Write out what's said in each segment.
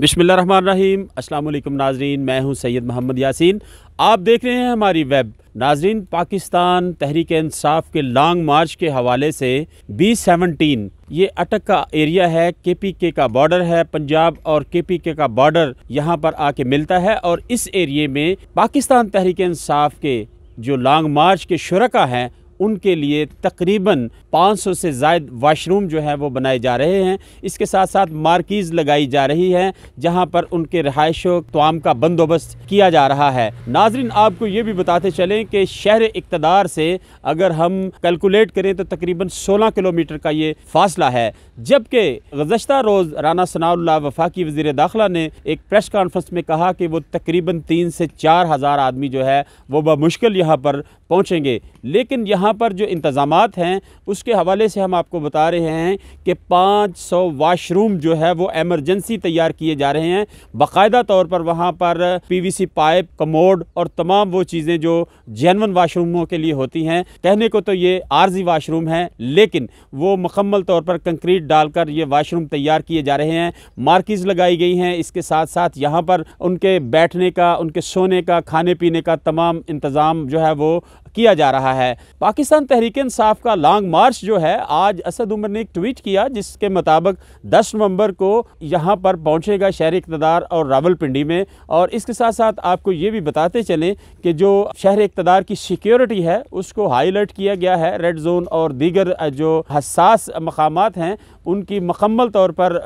बिसमिल्ल रहीम अल्लाम नाजरीन मैं हूं सैयद मोहम्मद यासीन आप देख रहे हैं हमारी वेब नाजरीन पाकिस्तान तहरीक इंसाफ के लॉन्ग मार्च के हवाले से बी सेवनटीन ये अटक का एरिया है के पी के का बॉर्डर है पंजाब और के पी के का बॉर्डर यहाँ पर आके मिलता है और इस एरिए में पाकिस्तान तहरीक इंसाफ के जो लॉन्ग मार्च के शुरा हैं उनके लिए तकरीबन 500 से जायद वाशरूम जो है वो बनाए जा रहे हैं इसके साथ साथ मार्किज लगाई जा रही है जहाँ पर उनके रहायशों तमाम का बंदोबस्त किया जा रहा है नाजरीन आपको ये भी बताते चलें कि शहर इकतदार से अगर हम कैलकुलेट करें तो तकरीबन सोलह किलोमीटर का ये फासला है जबकि गुजशत रोज़ राना सनाउल्ला वफाकी वजीर दाखिला ने एक प्रेस कॉन्फ्रेंस में कहा कि वो तकरीबन तीन से चार हज़ार आदमी जो है वह बमुश्किल यहाँ पर पहुँचेंगे लेकिन यहाँ यहाँ पर जो इंतज़ाम हैं उसके हवाले से हम आपको बता रहे हैं कि 500 वाशरूम जो है वो एमरजेंसी तैयार किए जा रहे हैं बाकायदा तौर पर वहाँ पर पीवीसी पाइप कमोड और तमाम वो चीज़ें जो जैनवन वाशरूमों के लिए होती हैं कहने को तो ये आर्जी वाशरूम है लेकिन वो मुकम्मल तौर पर कंक्रीट डालकर ये वाशरूम तैयार किए जा रहे हैं मार्किज़ लगाई गई हैं इसके साथ साथ यहाँ पर उनके बैठने का उनके सोने का खाने पीने का तमाम इंतज़ाम जो है वो किया जा रहा है पाकिस्तान तहरीक इंसाफ का लॉन्ग मार्च जो है आज असद उमर ने एक ट्वीट किया जिसके मुताबिक दस नवंबर को यहाँ पर पहुँचेगा शहर इकतदार और रावलपिंडी में और इसके साथ साथ आपको ये भी बताते चलें कि जो शहर इकतदार की सिक्योरिटी है उसको हाई अलर्ट किया गया है रेड जोन और दीगर जो हसास मकाम हैं उनकी मकम्मल तौर पर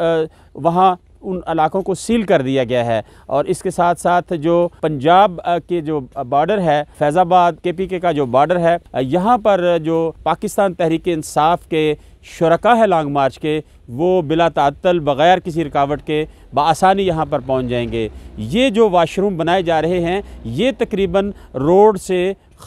वहाँ उन इलाकों को सील कर दिया गया है और इसके साथ साथ जो पंजाब के जो बॉर्डर है फैज़ाबाद के पी के का जो बॉर्डर है यहाँ पर जो पाकिस्तान तहरीक इंसाफ के शुरा है लॉन्ग मार्च के वो बिला तातल बग़ैर किसी रुकावट के बसानी यहाँ पर पहुँच जाएंगे ये जो वाशरूम बनाए जा रहे हैं ये तकरीबन रोड से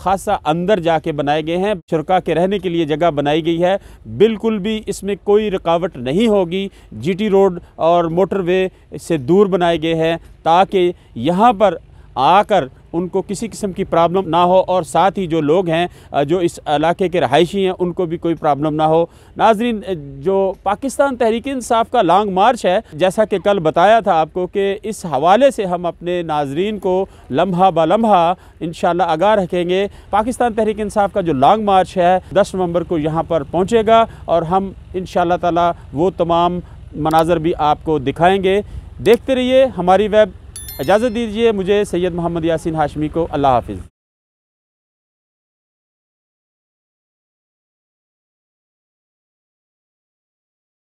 खासा अंदर जाके बनाए गए हैं शुरा के रहने के लिए जगह बनाई गई है बिल्कुल भी इसमें कोई रुकावट नहीं होगी जीटी रोड और मोटरवे से दूर बनाए गए हैं ताकि यहाँ पर आकर उनको किसी किस्म की प्रॉब्लम ना हो और साथ ही जो लोग हैं जो इस इलाके के रहायशी हैं उनको भी कोई प्रॉब्लम ना हो नाजरीन जो पाकिस्तान तहरीक इंसाफ का लॉन्ग मार्च है जैसा कि कल बताया था आपको कि इस हवाले से हम अपने नाजरीन को लम्हा ब लम्हा इन आगाह रखेंगे पाकिस्तान तहरीक इंसाफ का जो लॉन्ग मार्च है दस नवंबर को यहाँ पर पहुँचेगा और हम इन ताला वो तमाम मनाजर भी आपको दिखाएंगे देखते रहिए हमारी वेब इजाज़त दीजिए मुझे सैयद मोहम्मद यासिन हाशमी को अल्लाह हाफिज़